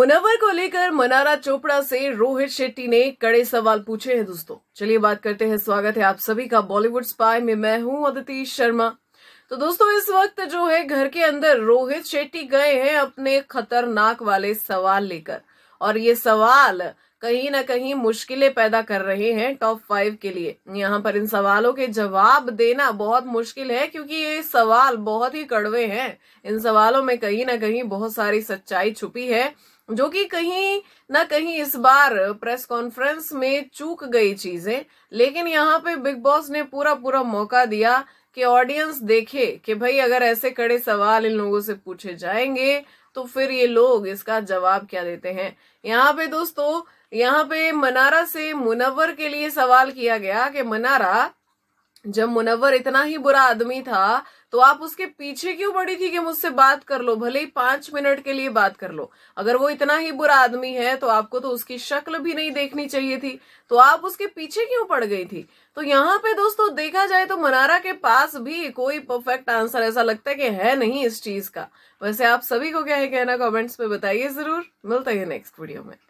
मुनवर को लेकर मनारा चोपड़ा से रोहित शेट्टी ने कड़े सवाल पूछे हैं दोस्तों चलिए बात करते हैं स्वागत है आप सभी का बॉलीवुड स्पाई में मैं हूं अदिति शर्मा तो दोस्तों इस वक्त जो है घर के अंदर रोहित शेट्टी गए हैं अपने खतरनाक वाले सवाल लेकर और ये सवाल कहीं ना कहीं मुश्किलें पैदा कर रहे हैं टॉप फाइव के लिए यहाँ पर इन सवालों के जवाब देना बहुत मुश्किल है क्योंकि ये सवाल बहुत ही कड़वे हैं इन सवालों में कहीं ना कहीं बहुत सारी सच्चाई छुपी है जो कि कहीं ना कहीं इस बार प्रेस कॉन्फ्रेंस में चूक गई चीजें लेकिन यहाँ पे बिग बॉस ने पूरा पूरा मौका दिया कि ऑडियंस देखे कि भाई अगर ऐसे कड़े सवाल इन लोगों से पूछे जाएंगे तो फिर ये लोग इसका जवाब क्या देते हैं यहाँ पे दोस्तों यहाँ पे मनारा से मुनवर के लिए सवाल किया गया कि मनारा जब मुनवर इतना ही बुरा आदमी था तो आप उसके पीछे क्यों पड़ी थी कि मुझसे बात कर लो भले ही पांच मिनट के लिए बात कर लो अगर वो इतना ही बुरा आदमी है तो आपको तो उसकी शक्ल भी नहीं देखनी चाहिए थी तो आप उसके पीछे क्यों पड़ गई थी तो यहाँ पे दोस्तों देखा जाए तो मनारा के पास भी कोई परफेक्ट आंसर ऐसा लगता है कि है नहीं इस चीज का वैसे आप सभी को क्या है कहना कॉमेंट्स में बताइए जरूर मिलते हैं नेक्स्ट वीडियो में